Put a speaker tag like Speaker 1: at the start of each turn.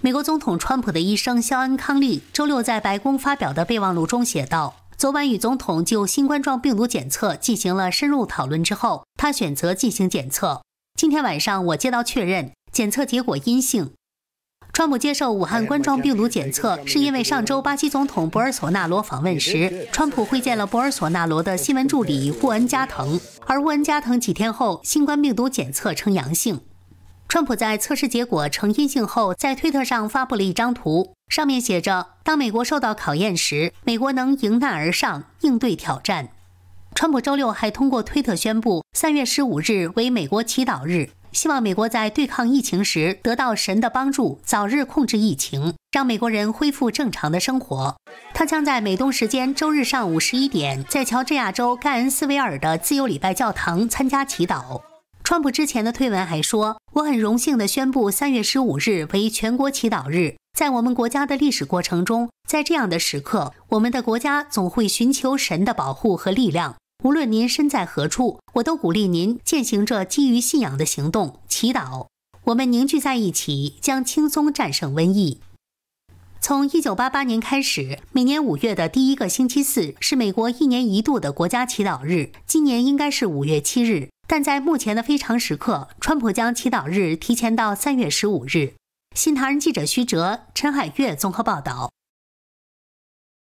Speaker 1: 美国总统川普的医生肖恩康利周六在白宫发表的备忘录中写道：“昨晚与总统就新冠状病毒检测进行了深入讨论之后，他选择进行检测。今天晚上我接到确认，检测结果阴性。”川普接受武汉冠状病毒检测，是因为上周巴西总统博尔索纳罗访问时，川普会见了博尔索纳罗的新闻助理沃恩加滕，而沃恩加滕几天后新冠病毒检测呈阳性。川普在测试结果呈阴性后，在推特上发布了一张图，上面写着：“当美国受到考验时，美国能迎难而上，应对挑战。”川普周六还通过推特宣布，三月十五日为美国祈祷日，希望美国在对抗疫情时得到神的帮助，早日控制疫情，让美国人恢复正常的生活。他将在美东时间周日上午十一点，在乔治亚州盖恩斯维尔的自由礼拜教堂参加祈祷。川普之前的推文还说：“我很荣幸地宣布，三月十五日为全国祈祷日。在我们国家的历史过程中，在这样的时刻，我们的国家总会寻求神的保护和力量。无论您身在何处，我都鼓励您践行着基于信仰的行动，祈祷。我们凝聚在一起，将轻松战胜瘟疫。”从一九八八年开始，每年五月的第一个星期四是美国一年一度的国家祈祷日，今年应该是五月七日。但在目前的非常时刻，川普将祈祷日提前到三月十五日。《新唐人》记者徐哲、陈海月综合报道。